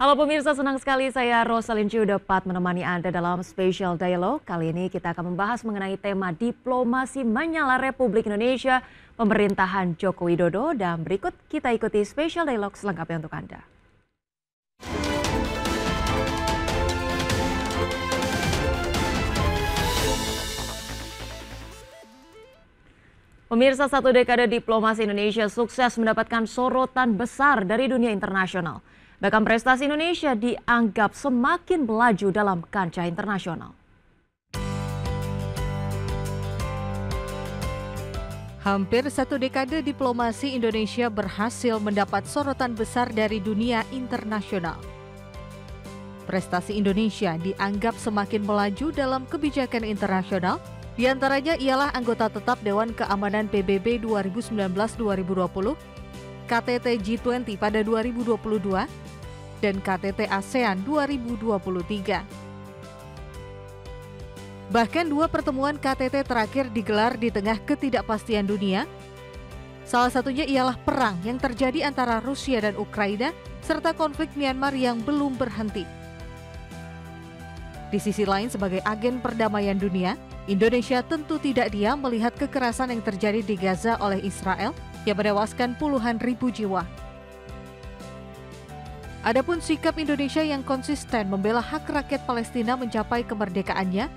Halo pemirsa, senang sekali saya Rosalyn Chu dapat menemani Anda dalam Special Dialog. Kali ini kita akan membahas mengenai tema diplomasi menyala Republik Indonesia, pemerintahan Joko Widodo, dan berikut kita ikuti Special Dialog selengkapnya untuk Anda. Pemirsa satu dekade diplomasi Indonesia sukses mendapatkan sorotan besar dari dunia internasional. Bahkan prestasi Indonesia dianggap semakin melaju dalam kancah internasional. Hampir satu dekade diplomasi Indonesia berhasil mendapat sorotan besar dari dunia internasional. Prestasi Indonesia dianggap semakin melaju dalam kebijakan internasional, diantaranya ialah anggota tetap Dewan Keamanan PBB 2019-2020, KTT G20 pada 2022, dan KTT ASEAN 2023. Bahkan dua pertemuan KTT terakhir digelar di tengah ketidakpastian dunia. Salah satunya ialah perang yang terjadi antara Rusia dan Ukraina serta konflik Myanmar yang belum berhenti. Di sisi lain sebagai agen perdamaian dunia, Indonesia tentu tidak diam melihat kekerasan yang terjadi di Gaza oleh Israel yang menewaskan puluhan ribu jiwa. Adapun sikap Indonesia yang konsisten membela hak rakyat Palestina mencapai kemerdekaannya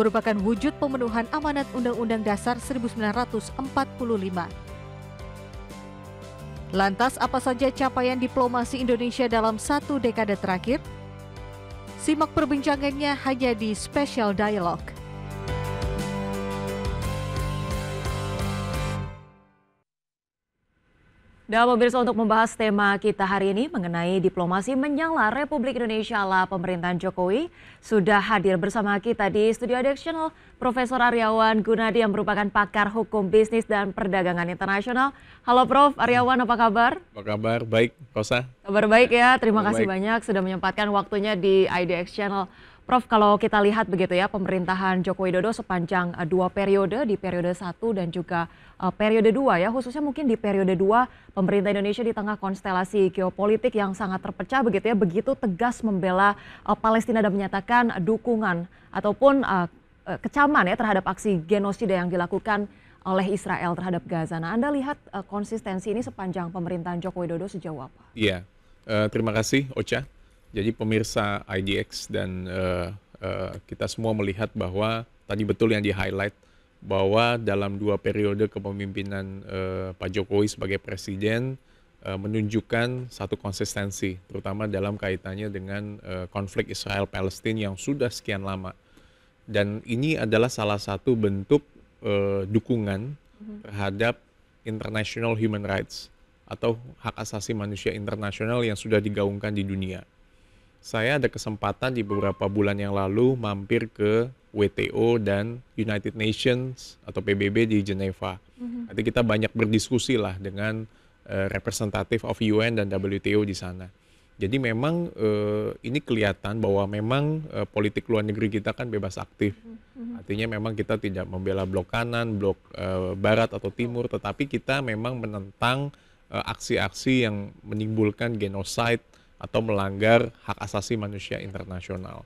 merupakan wujud pemenuhan amanat Undang-Undang Dasar 1945. Lantas apa saja capaian diplomasi Indonesia dalam satu dekade terakhir? Simak perbincangannya hanya di Special Dialogue. Dan pemirsa untuk membahas tema kita hari ini mengenai diplomasi menyala Republik Indonesia ala pemerintahan Jokowi, sudah hadir bersama kita di studio additional Profesor Aryawan Gunadi yang merupakan pakar hukum bisnis dan perdagangan internasional. Halo Prof. Aryawan, apa kabar? Apa kabar? Baik, Kosa. Kabar baik ya. Terima kasih baik. banyak sudah menyempatkan waktunya di IDX Channel. Prof, kalau kita lihat begitu ya pemerintahan Joko Widodo sepanjang eh, dua periode di periode satu dan juga eh, periode dua ya khususnya mungkin di periode dua pemerintah Indonesia di tengah konstelasi geopolitik yang sangat terpecah begitu ya begitu tegas membela eh, Palestina dan menyatakan dukungan ataupun kecaman ya terhadap aksi genosida yang dilakukan oleh Israel terhadap Gaza. Nah, Anda lihat konsistensi ini sepanjang pemerintahan Joko Widodo sejauh apa? Iya, terima kasih Ocha. Jadi pemirsa IDX dan uh, uh, kita semua melihat bahwa tadi betul yang di highlight bahwa dalam dua periode kepemimpinan uh, Pak Jokowi sebagai presiden uh, menunjukkan satu konsistensi, terutama dalam kaitannya dengan uh, konflik Israel Palestina yang sudah sekian lama. Dan ini adalah salah satu bentuk uh, dukungan mm-hmm. terhadap international human rights atau hak asasi manusia internasional yang sudah digaungkan di dunia saya ada kesempatan di beberapa bulan yang lalu mampir ke WTO dan United Nations atau PBB di Geneva. Mm-hmm. Nanti kita banyak berdiskusi lah dengan uh, eh, representatif of UN dan WTO di sana. Jadi memang uh, ini kelihatan bahwa memang uh, politik luar negeri kita kan bebas aktif. Mm-hmm. Artinya memang kita tidak membela blok kanan, blok uh, barat atau timur, tetapi kita memang menentang aksi -aksi yang menimbulkan genosida atau melanggar hak asasi manusia internasional.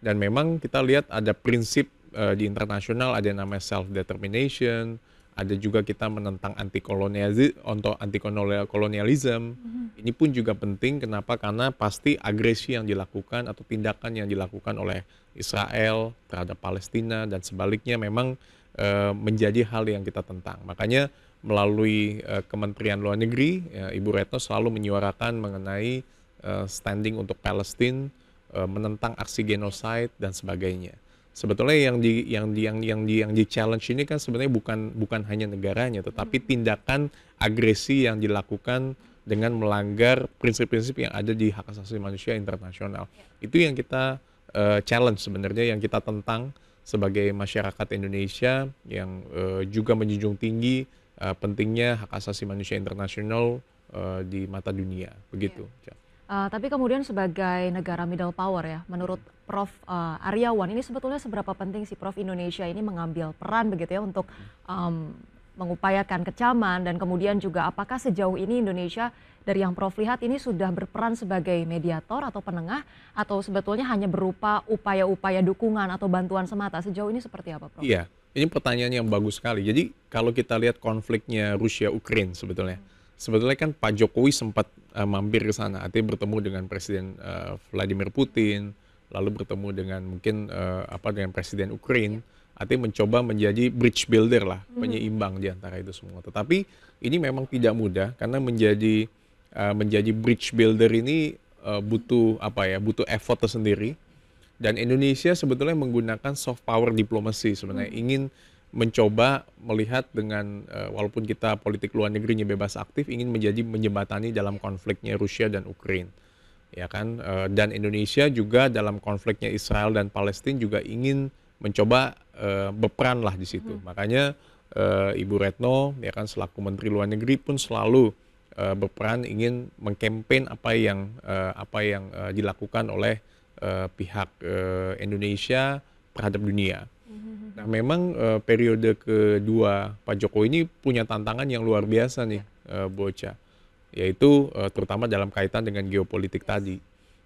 Dan memang kita lihat ada prinsip uh, di internasional ada yang namanya self determination, ada juga kita menentang anti untuk anti kolonialisme. Mm-hmm. Ini pun juga penting kenapa? Karena pasti agresi yang dilakukan atau tindakan yang dilakukan oleh Israel terhadap Palestina dan sebaliknya memang uh, menjadi hal yang kita tentang. Makanya melalui uh, Kementerian Luar Negeri, ya, Ibu Retno selalu menyuarakan mengenai Eh, standing untuk Palestine, eh, menentang aksi genosida dan sebagainya. Sebetulnya yang di yang di yang yang di yang di challenge ini kan sebenarnya bukan bukan hanya negaranya, tetapi hmm. tindakan agresi yang dilakukan dengan melanggar prinsip-prinsip yang ada di hak asasi manusia internasional. Ya. Itu yang kita uh, challenge sebenarnya yang kita tentang sebagai masyarakat Indonesia yang uh, juga menjunjung tinggi uh, pentingnya hak asasi manusia internasional uh, di mata dunia begitu. Yeah. Uh, tapi kemudian sebagai negara middle power ya, menurut Prof uh, Aryawan ini sebetulnya seberapa penting sih Prof Indonesia ini mengambil peran begitu ya untuk um, mengupayakan kecaman dan kemudian juga apakah sejauh ini Indonesia dari yang Prof lihat ini sudah berperan sebagai mediator atau penengah atau sebetulnya hanya berupa upaya-upaya dukungan atau bantuan semata sejauh ini seperti apa Prof? Iya, ini pertanyaan yang bagus sekali. Jadi kalau kita lihat konfliknya Rusia Ukraina sebetulnya. Hmm sebetulnya kan Pak Jokowi sempat uh, mampir ke sana, artinya bertemu dengan Presiden uh, Vladimir Putin, lalu bertemu dengan mungkin uh, apa dengan Presiden Ukraina, artinya mencoba menjadi bridge builder lah, hmm. penyeimbang di antara itu semua. Tetapi ini memang tidak mudah karena menjadi uh, menjadi bridge builder ini uh, butuh apa ya, butuh effort tersendiri. Dan Indonesia sebetulnya menggunakan soft power diplomasi sebenarnya hmm. ingin mencoba melihat dengan eh, walaupun kita politik luar negerinya bebas aktif ingin menjadi menjembatani dalam konfliknya Rusia dan Ukraina ya kan eh, dan Indonesia juga dalam konfliknya Israel dan Palestina juga ingin mencoba eh, berperan lah di situ hmm. makanya Ibu Retno ya kan selaku Menteri Luar Negeri pun selalu berperan ingin mengkampanye apa yang apa yang dilakukan oleh pihak Indonesia terhadap dunia Mm-hmm. Nah, memang uh, periode kedua Pak Jokowi ini punya tantangan yang luar biasa nih, uh, ya. eh, Boca, yaitu uh, terutama dalam kaitan dengan geopolitik tadi.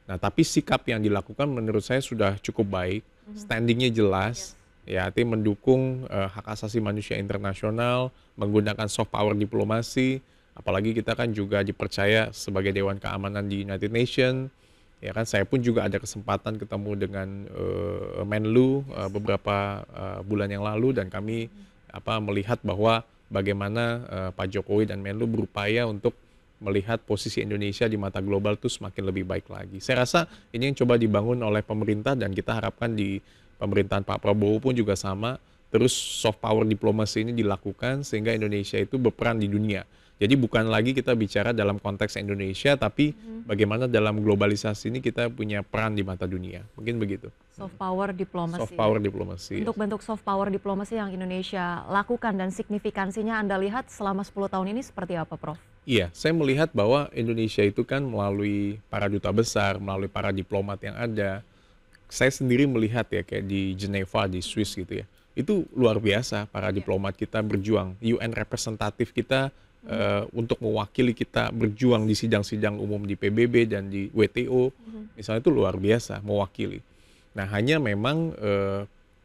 Nah, tapi sikap yang dilakukan menurut saya sudah cukup baik, mm-hmm. standingnya jelas, ya artinya mendukung uh, hak asasi manusia internasional, menggunakan soft power diplomasi, apalagi kita kan juga dipercaya sebagai Dewan Keamanan di United Nations ya kan saya pun juga ada kesempatan ketemu dengan uh, Menlu uh, beberapa uh, bulan yang lalu dan kami apa melihat bahwa bagaimana uh, Pak Jokowi dan Menlu berupaya untuk melihat posisi Indonesia di mata global itu semakin lebih baik lagi. Saya rasa ini yang coba dibangun oleh pemerintah dan kita harapkan di pemerintahan Pak Prabowo pun juga sama terus soft power diplomasi ini dilakukan sehingga Indonesia itu berperan di dunia. Jadi bukan lagi kita bicara dalam konteks Indonesia, tapi hmm. bagaimana dalam globalisasi ini kita punya peran di mata dunia. Mungkin begitu. Soft power diplomasi. Soft power diplomasi. Untuk ya. bentuk soft power diplomasi yang Indonesia lakukan dan signifikansinya Anda lihat selama 10 tahun ini seperti apa, Prof? Iya, saya melihat bahwa Indonesia itu kan melalui para duta besar, melalui para diplomat yang ada. Saya sendiri melihat ya kayak di Geneva, di Swiss gitu ya. Itu luar biasa para iya. diplomat kita berjuang. UN representatif kita uh, untuk mewakili kita berjuang di sidang-sidang umum di PBB dan di WTO hmm. misalnya itu luar biasa mewakili. Nah hanya memang uh,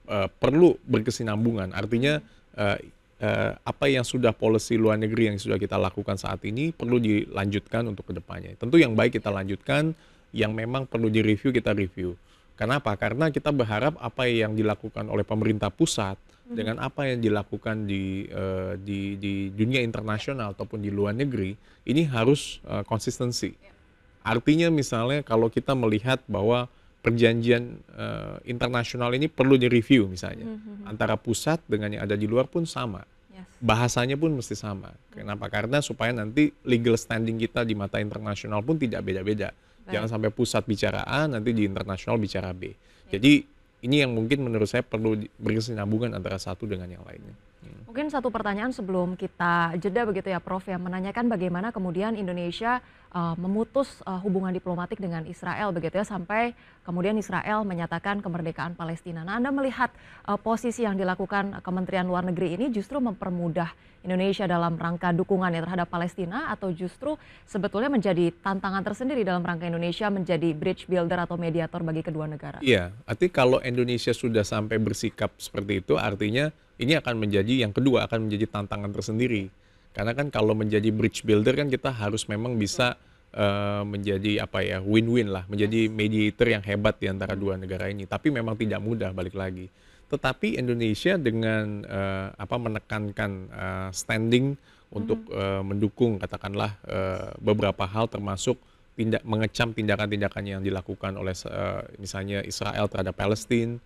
uh, perlu berkesinambungan artinya uh, uh, apa yang sudah polisi luar negeri yang sudah kita lakukan saat ini perlu dilanjutkan untuk kedepannya. Tentu yang baik kita lanjutkan, yang memang perlu direview kita review. Kenapa? Karena kita berharap apa yang dilakukan oleh pemerintah pusat Mm-hmm. dengan apa yang dilakukan di uh, di di dunia internasional ataupun di luar negeri ini harus uh, konsistensi. Artinya misalnya kalau kita melihat bahwa perjanjian uh, internasional ini perlu direview misalnya mm-hmm. antara pusat dengan yang ada di luar pun sama. Bahasanya pun mesti sama. Kenapa? Karena supaya nanti legal standing kita di mata internasional pun tidak beda-beda. Jangan sampai pusat bicara A, nanti di internasional bicara B. Iya. Jadi ini yang mungkin menurut saya perlu berkesinambungan antara satu dengan yang lainnya Mungkin satu pertanyaan sebelum kita jeda begitu ya Prof yang menanyakan bagaimana kemudian Indonesia uh, memutus uh, hubungan diplomatik dengan Israel begitu ya sampai kemudian Israel menyatakan kemerdekaan Palestina. Nah, Anda melihat uh, posisi yang dilakukan Kementerian Luar Negeri ini justru mempermudah Indonesia dalam rangka dukungan ya terhadap Palestina atau justru sebetulnya menjadi tantangan tersendiri dalam rangka Indonesia menjadi bridge builder atau mediator bagi kedua negara? Iya, artinya kalau Indonesia sudah sampai bersikap seperti itu artinya ini akan menjadi yang kedua akan menjadi tantangan tersendiri karena kan kalau menjadi bridge builder kan kita harus memang bisa uh, menjadi apa ya win-win lah menjadi mediator yang hebat di antara dua negara ini tapi memang tidak mudah balik lagi tetapi Indonesia dengan uh, apa menekankan uh, standing untuk mm -hmm. uh, mendukung katakanlah uh, beberapa hal termasuk tindak mengecam tindakan-tindakan yang dilakukan oleh uh, misalnya Israel terhadap Palestina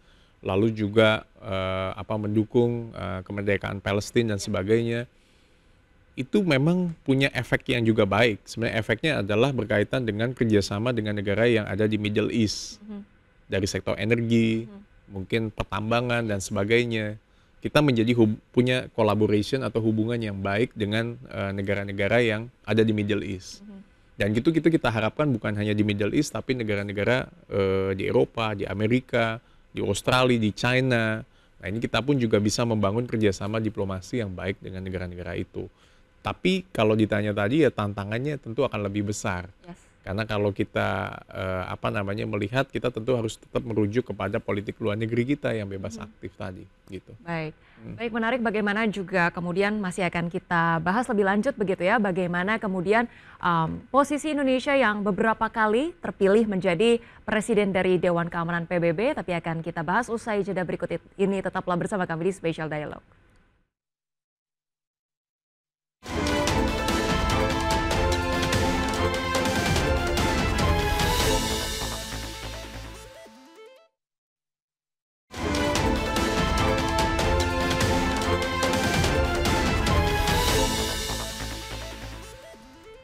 lalu juga uh, apa mendukung uh, kemerdekaan Palestina dan sebagainya itu memang punya efek yang juga baik. Sebenarnya efeknya adalah berkaitan dengan kerjasama dengan negara yang ada di Middle East mm -hmm. dari sektor energi, mm -hmm. mungkin pertambangan dan sebagainya. Kita menjadi punya collaboration atau hubungan yang baik dengan eh, negara-negara uh, yang ada di Middle East. Mm -hmm. Dan gitu kita gitu kita harapkan bukan hanya di Middle East tapi negara-negara uh, di Eropa, di Amerika, di Australia, di China. Nah ini kita pun juga bisa membangun kerjasama diplomasi yang baik dengan negara-negara itu. Tapi kalau ditanya tadi ya tantangannya tentu akan lebih besar. Yes. Karena kalau kita eh, apa namanya melihat kita tentu harus tetap merujuk kepada politik luar negeri kita yang bebas hmm. aktif tadi gitu. Baik. Hmm. Baik menarik bagaimana juga kemudian masih akan kita bahas lebih lanjut begitu ya bagaimana kemudian um, posisi Indonesia yang beberapa kali terpilih menjadi presiden dari Dewan Keamanan PBB tapi akan kita bahas usai jeda berikut ini tetaplah bersama kami di Special Dialog.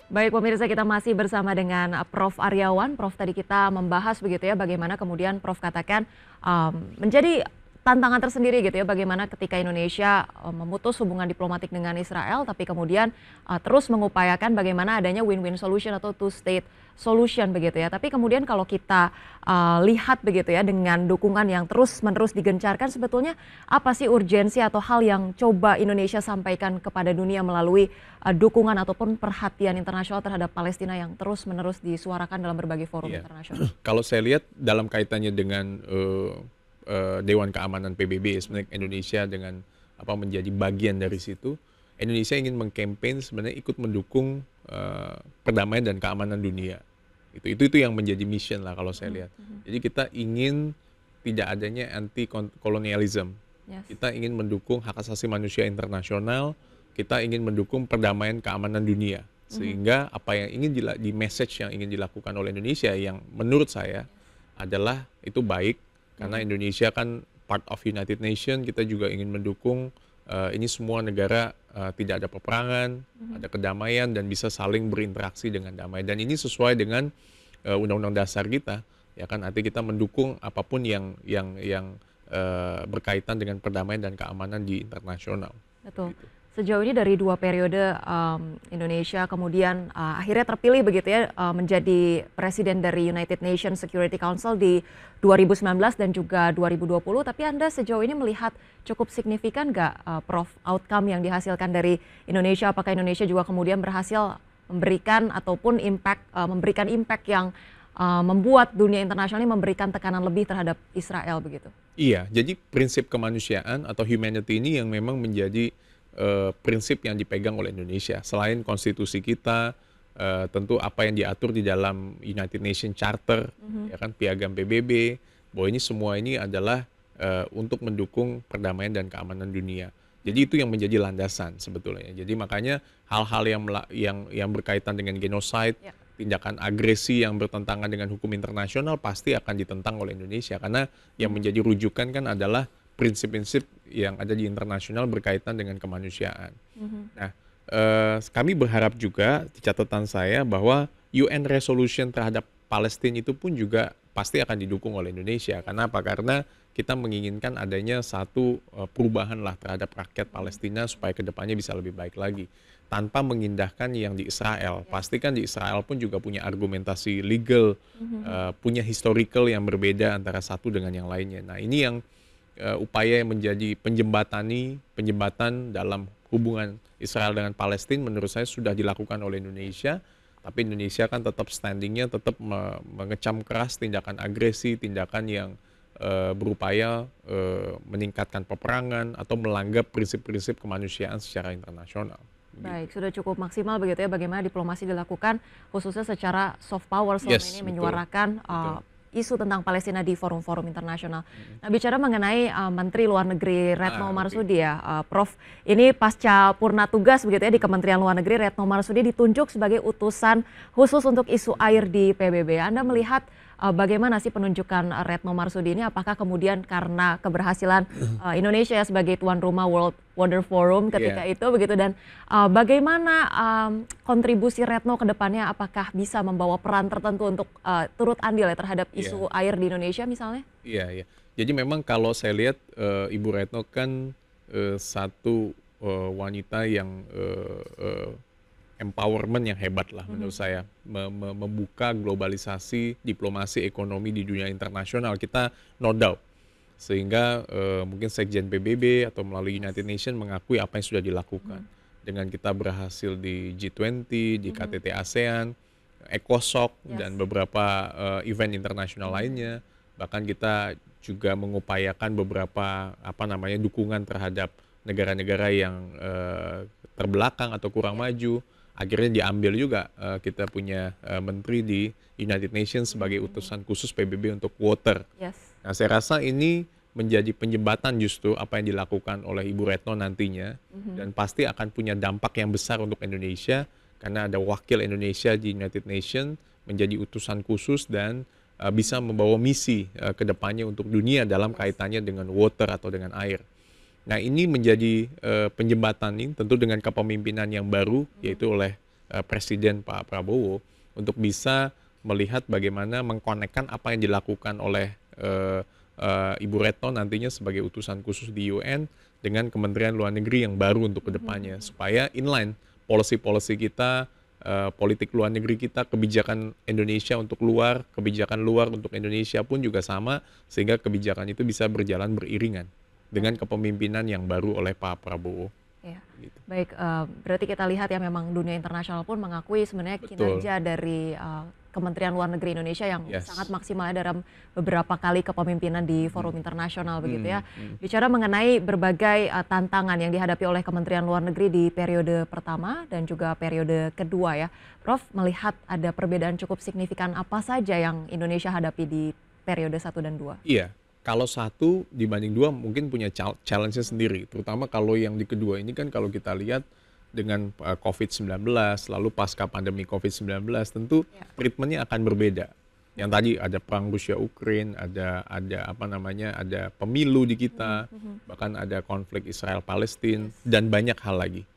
Baik pemirsa kita masih bersama dengan uh, Prof Aryawan. Prof tadi kita membahas begitu ya bagaimana kemudian Prof katakan um, menjadi tantangan tersendiri gitu ya bagaimana ketika Indonesia um, memutus hubungan diplomatik dengan Israel tapi kemudian uh, terus mengupayakan bagaimana adanya win-win solution atau two state solution begitu ya. Tapi kemudian kalau kita uh, lihat begitu ya dengan dukungan yang terus-menerus digencarkan sebetulnya apa sih urgensi atau hal yang coba Indonesia sampaikan kepada dunia melalui uh, dukungan ataupun perhatian internasional terhadap Palestina yang terus-menerus disuarakan dalam berbagai forum yeah. internasional. kalau saya lihat dalam kaitannya dengan uh, uh, Dewan Keamanan PBB sebenarnya Indonesia dengan apa menjadi bagian dari situ Indonesia ingin mengkampanye sebenarnya ikut mendukung uh, perdamaian dan keamanan dunia itu itu itu yang menjadi mission lah kalau saya hmm, lihat mm-hmm. jadi kita ingin tidak adanya anti kolonialisme yes. kita ingin mendukung hak asasi manusia internasional kita ingin mendukung perdamaian keamanan dunia hmm. sehingga mm-hmm. apa yang ingin di, di message yang ingin dilakukan oleh Indonesia yang menurut saya adalah itu baik karena mm-hmm. Indonesia kan part of United Nation kita juga ingin mendukung uh, ini semua negara uh, tidak ada peperangan, mm-hmm. ada kedamaian dan bisa saling berinteraksi dengan damai. Dan ini sesuai dengan uh, undang-undang dasar kita, ya kan artinya kita mendukung apapun yang yang yang uh, berkaitan dengan perdamaian dan keamanan di internasional. Betul. Gitu sejauh ini dari dua periode um, Indonesia kemudian uh, akhirnya terpilih begitu ya uh, menjadi presiden dari United Nations Security Council di 2019 dan juga 2020. Tapi Anda sejauh ini melihat cukup signifikan nggak uh, Prof outcome yang dihasilkan dari Indonesia? Apakah Indonesia juga kemudian berhasil memberikan ataupun impact uh, memberikan impact yang uh, membuat dunia internasional ini memberikan tekanan lebih terhadap Israel begitu? Iya, jadi prinsip kemanusiaan atau humanity ini yang memang menjadi eh, prinsip yang dipegang oleh Indonesia. Selain konstitusi kita, eh, tentu apa yang diatur di dalam United Nations Charter, mm-hmm. ya kan piagam PBB, bahwa ini semua ini adalah eh, untuk mendukung perdamaian dan keamanan dunia. Jadi itu yang menjadi landasan sebetulnya. Jadi makanya hal-hal yang yang yang berkaitan dengan genosida, ya. yeah. tindakan agresi yang bertentangan dengan hukum internasional pasti akan ditentang oleh Indonesia karena yang hmm. menjadi rujukan kan adalah prinsip-prinsip yang ada di internasional berkaitan dengan kemanusiaan. Mm-hmm. Nah, eh, kami berharap juga di catatan saya bahwa UN resolution terhadap Palestina itu pun juga pasti akan didukung oleh Indonesia. Karena apa? Karena kita menginginkan adanya satu eh, perubahan lah terhadap rakyat Palestina supaya kedepannya bisa lebih baik lagi. Tanpa mengindahkan yang di Israel. Ya. Pastikan di Israel pun juga punya argumentasi legal, mm -hmm. uh, punya historical yang berbeda antara satu dengan yang lainnya. Nah ini yang uh, upaya yang menjadi penjembatani penjembatan dalam hubungan Israel dengan Palestina menurut saya sudah dilakukan oleh Indonesia tapi Indonesia kan tetap standingnya tetap me mengecam keras tindakan agresi tindakan yang uh, berupaya uh, meningkatkan peperangan atau melanggar prinsip-prinsip kemanusiaan secara internasional. Baik, sudah cukup maksimal begitu ya bagaimana diplomasi dilakukan khususnya secara soft power selama yes, ini menyuarakan betul, uh, isu tentang Palestina di forum-forum internasional. Hmm. Nah, bicara mengenai uh, Menteri Luar Negeri Retno ah, Marsudi ya, uh, Prof. Ini pasca purna tugas begitu ya di Kementerian Luar Negeri Retno Marsudi ditunjuk sebagai utusan khusus untuk isu air di PBB. Anda melihat uh, bagaimana sih penunjukan Retno Marsudi ini? Apakah kemudian karena keberhasilan uh, Indonesia ya sebagai tuan rumah World Water Forum iya. ketika yeah. itu begitu dan uh, bagaimana um, kontribusi Retno ke depannya? Apakah bisa membawa peran tertentu untuk uh, turut andil ya terhadap iya. isu yeah. air di Indonesia misalnya? Iya, yeah, iya. Yeah. Jadi memang kalau saya lihat uh, Ibu Retno kan uh, satu uh, wanita yang uh, uh, empowerment yang hebat lah mm -hmm. menurut saya Mem membuka globalisasi diplomasi ekonomi di dunia internasional kita no doubt sehingga uh, mungkin Sekjen PBB atau melalui United Nations mengakui apa yang sudah dilakukan mm -hmm. dengan kita berhasil di G20 di KTT mm -hmm. ASEAN ECOSOC yes. dan beberapa uh, event internasional mm-hmm. lainnya bahkan kita juga mengupayakan beberapa apa namanya dukungan terhadap negara-negara yang uh, terbelakang atau kurang maju akhirnya diambil juga uh, kita punya uh, menteri di United Nations sebagai hmm. utusan khusus PBB untuk water. Yes. Nah, saya rasa ini menjadi penjembatan justru apa yang dilakukan oleh Ibu Retno nantinya mm-hmm. dan pasti akan punya dampak yang besar untuk Indonesia karena ada wakil Indonesia di United Nations menjadi utusan khusus dan uh, bisa membawa misi uh, ke depannya untuk dunia dalam kaitannya dengan water atau dengan air. Nah, ini menjadi uh, penjembatan ini tentu dengan kepemimpinan yang baru hmm. yaitu oleh uh, Presiden Pak Prabowo untuk bisa melihat bagaimana mengkonekkan apa yang dilakukan oleh uh, uh, Ibu Retno nantinya sebagai utusan khusus di UN dengan Kementerian Luar Negeri yang baru untuk hmm. kedepannya supaya inline policy-policy kita Uh, politik luar negeri kita, kebijakan Indonesia untuk luar, kebijakan luar untuk Indonesia pun juga sama, sehingga kebijakan itu bisa berjalan beriringan dengan kepemimpinan yang baru oleh Pak Prabowo. Ya. Gitu. Baik, uh, berarti kita lihat ya memang dunia internasional pun mengakui sebenarnya Betul. kinerja dari uh, Kementerian Luar Negeri Indonesia yang yes. sangat maksimal ya dalam beberapa kali kepemimpinan di hmm. forum hmm. internasional begitu ya. Hmm. hmm. Bicara mengenai berbagai uh, tantangan yang dihadapi oleh Kementerian Luar Negeri di periode pertama dan juga periode kedua ya. Prof melihat ada perbedaan cukup signifikan apa saja yang Indonesia hadapi di periode satu dan dua? Iya kalau satu dibanding dua mungkin punya challenge-nya sendiri. Terutama kalau yang di kedua ini kan kalau kita lihat dengan eh, COVID-19, lalu pasca pandemi COVID-19, tentu ya. treatmentnya akan berbeda. Yang tadi ada perang Rusia ukraine, ada ada apa namanya, ada pemilu di kita, mm-hmm. bahkan ada konflik Israel Palestina yes. dan banyak hal lagi.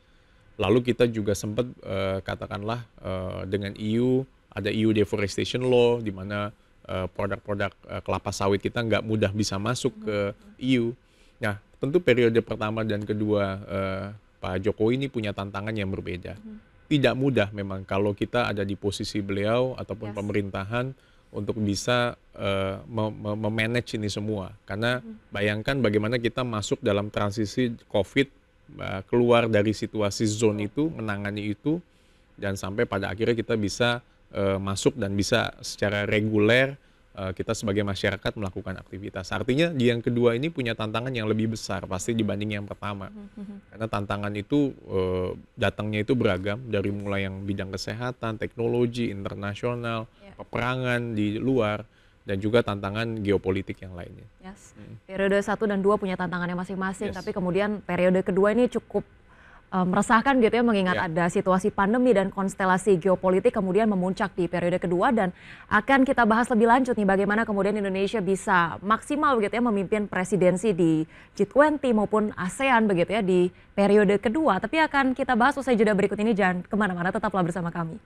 Lalu kita juga sempat uh, katakanlah uh, dengan EU ada EU deforestation law di mana Eh, produk-produk uh, kelapa sawit kita nggak mudah bisa masuk ke EU. Nah, tentu periode pertama dan kedua uh, Pak Jokowi ini punya tantangan yang berbeda. Hmm. Tidak mudah memang kalau kita ada di posisi beliau ataupun yes. pemerintahan untuk bisa uh, memanage ini semua. Karena hmm. bayangkan bagaimana kita masuk dalam transisi COVID, keluar dari situasi zone iya. itu, menangani itu, dan sampai pada akhirnya kita bisa uh, masuk dan bisa secara reguler uh, kita sebagai masyarakat melakukan aktivitas. Artinya di yang kedua ini punya tantangan yang lebih besar pasti dibanding yang pertama. Hmm, hmm, hmm. Karena tantangan itu uh, datangnya itu beragam dari mulai yang bidang kesehatan, teknologi, internasional, ya. peperangan di luar dan juga tantangan geopolitik yang lainnya. Yes. Periode 1 dan 2 punya tantangannya masing-masing, yes. tapi kemudian periode kedua ini cukup Eh, meresahkan gitu ya mengingat ya. ada situasi pandemi dan konstelasi geopolitik kemudian memuncak di periode kedua dan akan kita bahas lebih lanjut nih bagaimana kemudian Indonesia bisa maksimal gitu ya memimpin presidensi di G20 maupun ASEAN begitu ya di periode kedua. Tapi akan kita bahas usai jeda berikut ini jangan kemana-mana tetaplah bersama kami.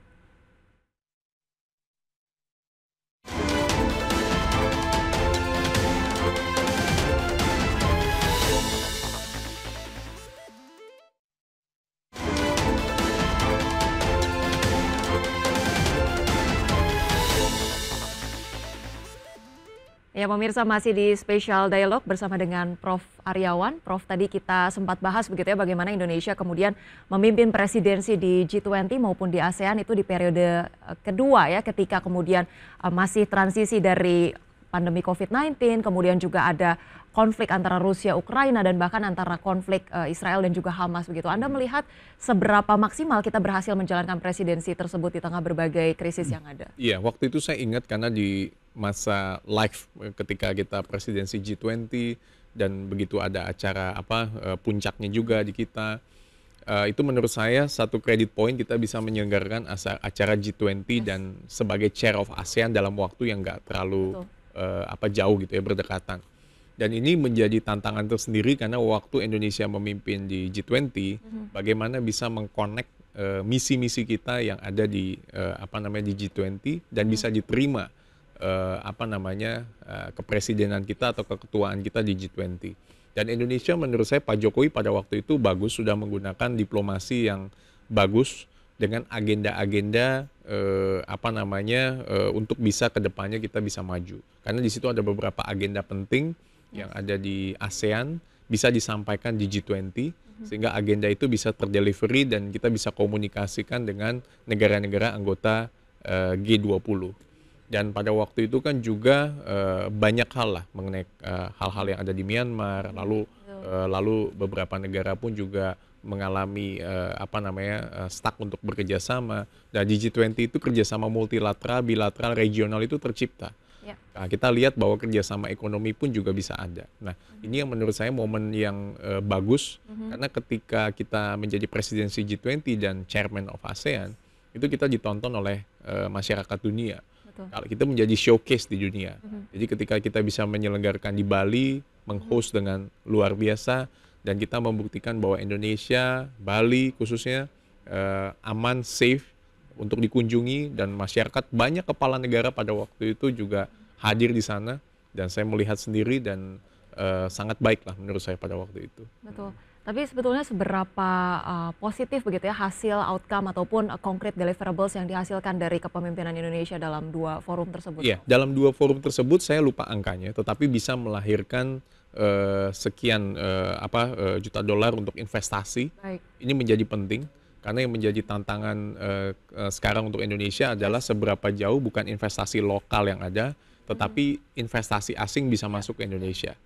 Ya pemirsa masih di spesial dialog bersama dengan Prof. Aryawan. Prof tadi kita sempat bahas begitu ya bagaimana Indonesia kemudian memimpin presidensi di G20 maupun di ASEAN itu di periode eh, kedua ya ketika kemudian eh, masih transisi dari pandemi COVID-19, kemudian juga ada konflik antara Rusia Ukraina dan bahkan antara konflik eh, Israel dan juga Hamas begitu. Anda melihat seberapa maksimal kita berhasil menjalankan presidensi tersebut di tengah berbagai krisis yang ada? Iya, waktu itu saya ingat karena di masa live eh, ketika kita presidensi G20 dan begitu ada acara apa eh, puncaknya juga di kita. Eh, itu menurut saya satu kredit poin kita bisa menyelenggarakan acara G20 yes. dan sebagai chair of ASEAN dalam waktu yang nggak terlalu Betul. apa jauh gitu ya berdekatan. Dan ini menjadi tantangan tersendiri karena waktu Indonesia memimpin di G20, mm mm-hmm. bagaimana bisa mengkonek misi-misi kita yang ada di apa namanya di G20 dan mm-hmm. bisa diterima uh, apa namanya uh, kepresidenan kita atau keketuaan kita di G20. Dan Indonesia menurut saya Pak Jokowi pada waktu itu bagus sudah menggunakan diplomasi yang bagus dengan agenda-agenda eh, apa namanya eh, untuk bisa kedepannya kita bisa maju. Karena di situ ada beberapa agenda penting yang ada di ASEAN bisa disampaikan di G20 sehingga agenda itu bisa terdelivery dan kita bisa komunikasikan dengan negara-negara anggota eh, uh, G20 dan pada waktu itu kan juga uh, banyak hal lah mengenai eh, hal-hal uh, yang ada di Myanmar lalu uh, lalu beberapa negara pun juga mengalami uh, apa namanya uh, stuck untuk bekerja sama dan di G20 itu kerjasama multilateral bilateral regional itu tercipta yeah. nah, kita lihat bahwa kerjasama ekonomi pun juga bisa ada nah mm-hmm. ini yang menurut saya momen yang uh, bagus mm-hmm. karena ketika kita menjadi presidensi G20 dan chairman of ASEAN itu kita ditonton oleh uh, masyarakat dunia Betul. Kalau kita menjadi showcase di dunia. Mm-hmm. Jadi ketika kita bisa menyelenggarakan di Bali, menghost mm-hmm. dengan luar biasa dan kita membuktikan bahwa Indonesia, Bali khususnya eh, aman, safe untuk dikunjungi dan masyarakat banyak kepala negara pada waktu itu juga hadir di sana dan saya melihat sendiri dan uh, sangat baiklah menurut saya pada waktu itu. Betul. Tapi sebetulnya seberapa uh, positif begitu ya hasil outcome ataupun uh, eh, konkret deliverables yang dihasilkan dari kepemimpinan Indonesia dalam dua forum tersebut? Iya, dalam dua forum tersebut saya lupa angkanya, tetapi bisa melahirkan uh, sekian uh, apa uh, juta dolar untuk investasi. Baik. Ini menjadi penting karena yang menjadi tantangan uh, uh, sekarang untuk Indonesia adalah seberapa jauh bukan investasi lokal yang ada, tetapi hmm. investasi asing bisa iya. masuk ke Indonesia.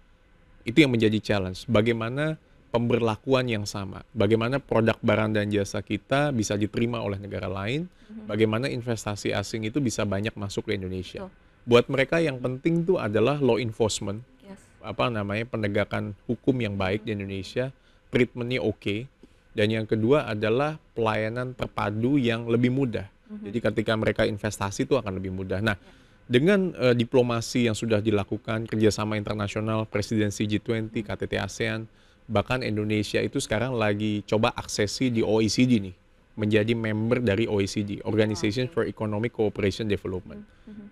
Itu yang menjadi challenge. Bagaimana pemberlakuan yang sama. Bagaimana produk barang dan jasa kita bisa diterima oleh negara lain, mhm. bagaimana investasi asing itu bisa banyak masuk ke Indonesia. Buat mereka yang penting itu adalah law enforcement, yes. apa namanya penegakan hukum yang baik di Indonesia, treatmentnya oke, okay. dan yang kedua adalah pelayanan terpadu yang lebih mudah. Mhm. Jadi ketika mereka investasi itu akan lebih mudah. Nah, ya. dengan uh, diplomasi yang sudah dilakukan, kerjasama internasional, presidensi G20, mhm. KTT ASEAN, Bahkan Indonesia itu sekarang lagi coba aksesi di OECD nih, menjadi member dari OECD, Organization oh, for Economic Cooperation Development. Mm-hmm, mm-hmm.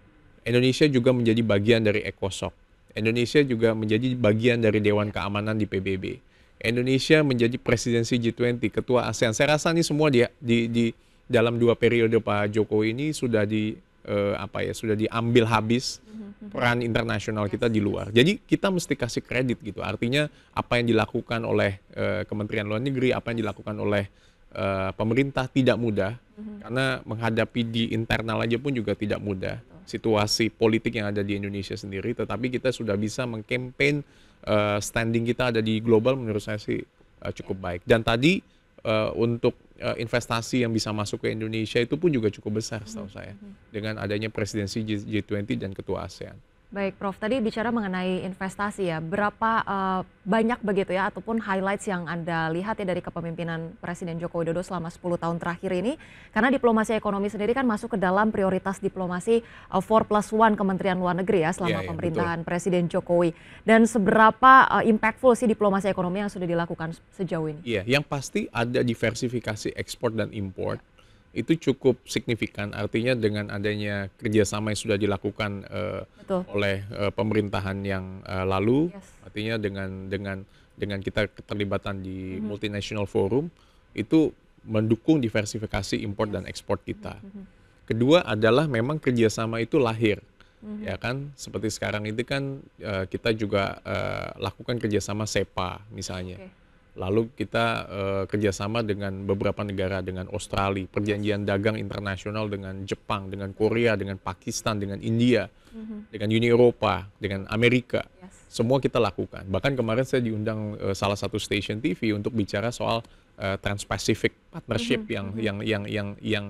Indonesia juga menjadi bagian dari ECOSOC. Indonesia juga menjadi bagian dari Dewan iya. Keamanan di PBB. Indonesia menjadi presidensi G20, ketua ASEAN. Saya rasa nih semua dia di, di dalam dua periode Pak Jokowi ini sudah di uh, apa ya sudah diambil habis peran internasional kita di luar. Jadi kita mesti kasih kredit gitu. Artinya apa yang dilakukan oleh uh, Kementerian Luar Negeri, apa yang dilakukan oleh uh, pemerintah tidak mudah karena menghadapi di internal aja pun juga tidak mudah situasi politik yang ada di Indonesia sendiri, tetapi kita sudah bisa mengkampen uh, standing kita ada di global menurut saya sih uh, cukup baik. Dan tadi uh, untuk uh, investasi yang bisa masuk ke Indonesia itu pun juga cukup besar setahu saya mm-hmm. dengan adanya presidensi G20 dan ketua ASEAN. Baik, Prof. Tadi bicara mengenai investasi ya, berapa uh, banyak begitu ya, ataupun highlights yang Anda lihat ya dari kepemimpinan Presiden Joko Widodo selama 10 tahun terakhir ini, karena diplomasi ekonomi sendiri kan masuk ke dalam prioritas diplomasi uh, eh, 4 plus 1 Kementerian Luar Negeri ya selama ya, ya, pemerintahan betul. Presiden Jokowi. Dan seberapa uh, impactful sih diplomasi ekonomi yang sudah dilakukan sejauh ini? Iya, yang pasti ada diversifikasi ekspor dan import Ya itu cukup signifikan. Artinya dengan adanya kerjasama yang sudah dilakukan uh, oleh uh, pemerintahan yang uh, lalu, yes. artinya dengan dengan dengan kita keterlibatan di mm -hmm. multinational forum itu mendukung diversifikasi impor dan ekspor kita. Mm -hmm. Kedua adalah memang kerjasama itu lahir. Mm -hmm. Ya kan, seperti sekarang itu kan uh, kita juga uh, lakukan kerjasama SEPA misalnya. Okay Lalu kita uh, kerjasama dengan beberapa negara, dengan Australia, perjanjian dagang internasional dengan Jepang, dengan Korea, dengan Pakistan, dengan India, mm-hmm. dengan Uni Eropa, dengan Amerika. Yes. Semua kita lakukan. Bahkan kemarin saya diundang uh, salah satu stasiun TV untuk bicara soal uh, Trans-Pacific Partnership mm-hmm. mm-hmm. yang, yang yang yang yang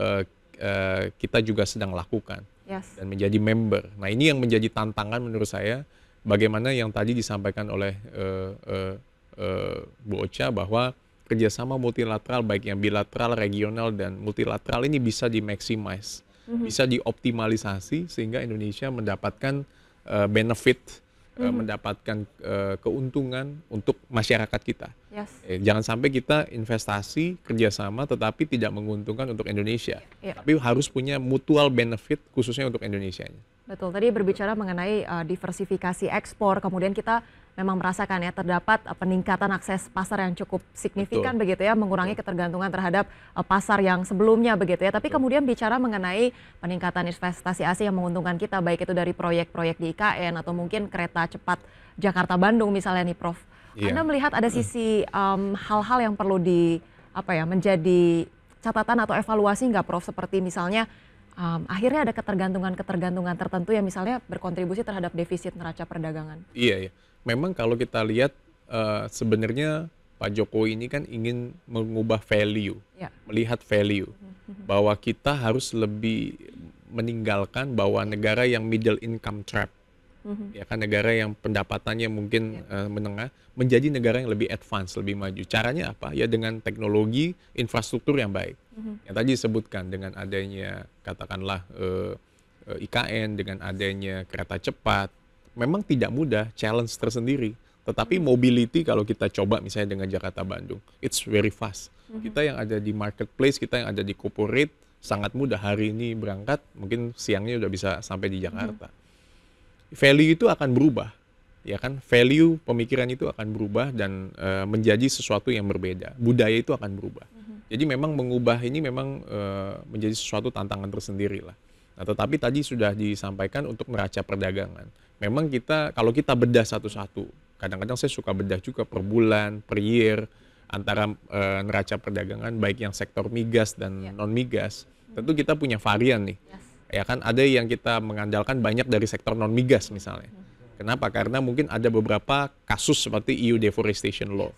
uh, uh, kita juga sedang lakukan yes. dan menjadi member. Nah ini yang menjadi tantangan menurut saya. Bagaimana yang tadi disampaikan oleh uh, uh, uh, eh, Bu Ocha bahwa kerjasama multilateral baik yang bilateral, regional dan multilateral ini bisa dimaksimais, mm-hmm. bisa dioptimalisasi sehingga Indonesia mendapatkan uh, benefit mm-hmm. mendapatkan uh, keuntungan untuk masyarakat kita. Yes. Eh, jangan sampai kita investasi kerjasama tetapi tidak menguntungkan untuk Indonesia, yeah. tapi harus punya mutual benefit khususnya untuk Indonesia. Betul. Tadi berbicara mengenai uh, diversifikasi ekspor, kemudian kita memang merasakan ya terdapat eh, peningkatan akses pasar yang cukup signifikan Betul. begitu ya mengurangi ketergantungan terhadap eh, pasar yang sebelumnya begitu ya. Tapi Betul. kemudian bicara mengenai peningkatan investasi asing yang menguntungkan kita baik itu dari proyek-proyek di IKN atau mungkin kereta cepat Jakarta Bandung misalnya nih Prof. Iya. Anda melihat ada sisi hal-hal um, yang perlu di apa ya menjadi catatan atau evaluasi nggak Prof seperti misalnya um, akhirnya ada ketergantungan-ketergantungan tertentu yang misalnya berkontribusi terhadap defisit neraca perdagangan. Iya, iya memang kalau kita lihat uh, sebenarnya Pak Jokowi ini kan ingin mengubah value, yeah. melihat value bahwa kita harus lebih meninggalkan bahwa negara yang middle income trap, mm-hmm. ya kan negara yang pendapatannya mungkin yeah. Ya. uh, menengah menjadi negara yang lebih advance, lebih maju. Caranya apa? Ya dengan teknologi, infrastruktur yang baik. Mm-hmm. Yang tadi disebutkan dengan adanya katakanlah uh, eh, eh, IKN, dengan adanya kereta cepat, memang tidak mudah, challenge tersendiri. Tetapi mobility kalau kita coba misalnya dengan Jakarta Bandung, it's very fast. Mm-hmm. Kita yang ada di marketplace, kita yang ada di corporate sangat mudah hari ini berangkat, mungkin siangnya udah bisa sampai di Jakarta. Mm-hmm. Value itu akan berubah, ya kan? Value pemikiran itu akan berubah dan uh, menjadi sesuatu yang berbeda. Budaya itu akan berubah. Mm-hmm. Jadi memang mengubah ini memang uh, menjadi sesuatu tantangan tersendiri lah. Nah, tetapi tadi sudah disampaikan untuk neraca perdagangan memang kita kalau kita bedah satu-satu, kadang-kadang saya suka bedah juga per bulan, per year antara e, neraca perdagangan baik yang sektor migas dan yeah. non migas. Hmm. Tentu kita punya varian nih. Yes. Ya kan ada yang kita mengandalkan banyak dari sektor non migas misalnya. Hmm. Kenapa? Karena mungkin ada beberapa kasus seperti EU deforestation law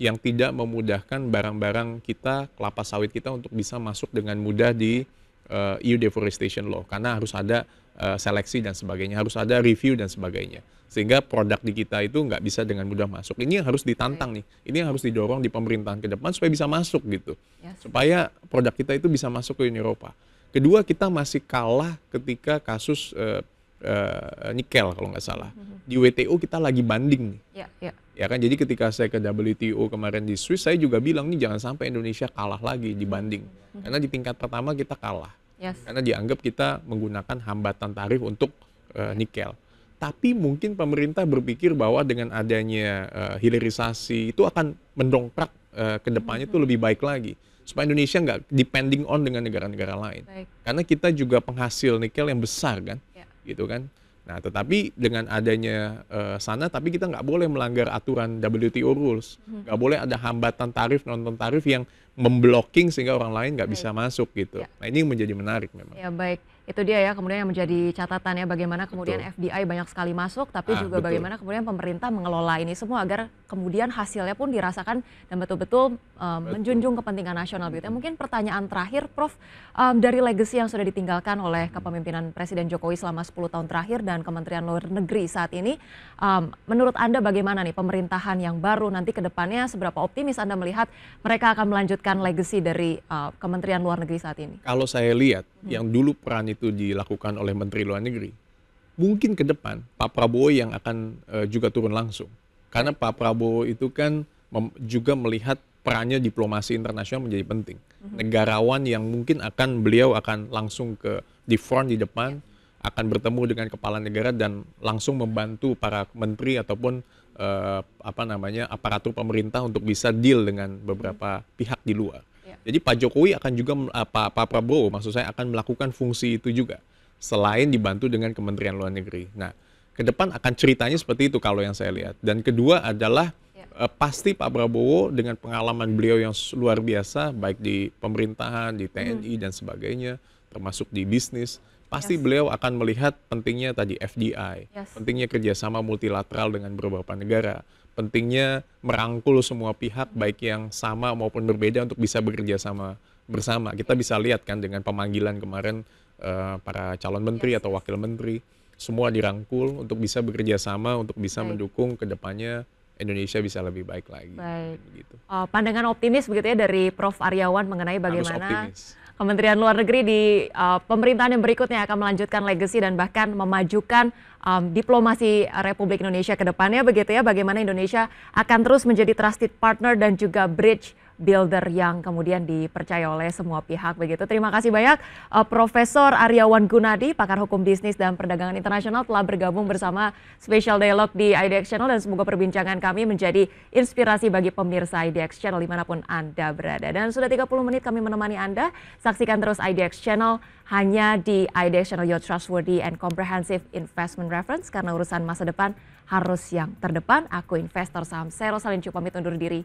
yang tidak memudahkan barang-barang kita, kelapa sawit kita untuk bisa masuk dengan mudah di uh, eh, EU Deforestation Law karena harus ada uh, seleksi dan sebagainya, harus ada review dan sebagainya. Sehingga produk di kita itu nggak bisa dengan mudah masuk. Ini yang harus ditantang nih, ini yang harus didorong di pemerintahan ke depan supaya bisa masuk gitu. Ya. Supaya produk kita itu bisa masuk ke Uni Eropa. Kedua, kita masih kalah ketika kasus uh, uh, nikel kalau nggak salah. Hmm di WTO kita lagi banding nih. Ya, ya. ya kan, jadi ketika saya ke WTO kemarin di Swiss, saya juga bilang nih jangan sampai Indonesia kalah lagi di banding. Hmm. Karena di tingkat pertama kita kalah. Yes. Karena dianggap kita menggunakan hambatan tarif untuk uh, nikel. Tapi mungkin pemerintah berpikir bahwa dengan adanya uh, hilirisasi itu akan mendongkrak uh, ke depannya itu mm -hmm. lebih baik lagi supaya Indonesia nggak depending on dengan negara-negara lain. Baik. Karena kita juga penghasil nikel yang besar kan, ya. gitu kan. Nah, tetapi dengan adanya uh, sana, tapi kita nggak boleh melanggar aturan WTO rules. Hmm. Nggak hmm. boleh ada hambatan tarif, nonton tarif yang memblocking sehingga orang lain nggak bisa masuk gitu. Ya. Nah, ini menjadi menarik memang. Ya, baik itu dia ya kemudian yang menjadi catatan ya bagaimana kemudian Betul. FDI banyak sekali masuk tapi ah, juga betul. bagaimana kemudian pemerintah mengelola ini semua agar kemudian hasilnya pun dirasakan dan betul-betul um, betul. menjunjung kepentingan nasional begitu. Ya. Mungkin pertanyaan terakhir Prof um, dari legacy yang sudah ditinggalkan oleh kepemimpinan Presiden Jokowi selama 10 tahun terakhir dan Kementerian Luar Negeri saat ini um, menurut Anda bagaimana nih pemerintahan yang baru nanti ke depannya seberapa optimis Anda melihat mereka akan melanjutkan legacy dari uh, Kementerian Luar Negeri saat ini? Kalau saya lihat hmm. yang dulu peran itu dilakukan oleh Menteri Luar Negeri, mungkin ke depan Pak Prabowo yang akan e, juga turun langsung. Karena Pak Prabowo itu kan juga melihat perannya diplomasi internasional menjadi penting. Mhm. Negarawan yang mungkin akan beliau akan langsung ke di front di depan akan bertemu dengan kepala negara dan langsung membantu para menteri ataupun eh, apa namanya aparatur pemerintah untuk bisa deal dengan beberapa mhm. pihak di luar. Iya. Jadi Pak Jokowi akan juga uh, Pak, Prabowo maksud saya akan melakukan fungsi itu juga selain dibantu dengan Kementerian Luar Negeri. Nah, ke depan akan ceritanya seperti itu kalau yang saya lihat. Dan kedua adalah ya. uh, pasti Pak Prabowo dengan pengalaman beliau yang luar biasa baik di pemerintahan, di TNI hmm. dan sebagainya, termasuk di bisnis, pasti yes. beliau akan melihat pentingnya tadi FDI, yes. pentingnya kerjasama multilateral dengan beberapa negara, pentingnya merangkul semua pihak baik yang sama maupun berbeda untuk bisa bekerja sama bersama. Kita bisa lihat kan dengan pemanggilan kemarin uh, para calon menteri atau wakil menteri semua dirangkul untuk bisa bekerja sama untuk bisa baik. mendukung kedepannya Indonesia bisa lebih baik lagi. Baik. gitu Oh, pandangan optimis begitu ya dari Prof Aryawan mengenai bagaimana Harus optimis Kementerian Luar Negeri di uh, pemerintahan yang berikutnya akan melanjutkan legasi dan bahkan memajukan um, diplomasi Republik Indonesia ke depannya begitu ya bagaimana Indonesia akan terus menjadi trusted partner dan juga bridge builder yang kemudian dipercaya oleh semua pihak begitu. Terima kasih banyak uh, Profesor Aryawan Gunadi, pakar hukum bisnis dan perdagangan internasional telah bergabung bersama Special Dialog di IDX Channel dan semoga perbincangan kami menjadi inspirasi bagi pemirsa IDX Channel dimanapun Anda berada. Dan sudah 30 menit kami menemani Anda, saksikan terus IDX Channel hanya di IDX Channel Your Trustworthy and Comprehensive Investment Reference karena urusan masa depan harus yang terdepan. Aku investor saham Sero Salincu pamit undur diri.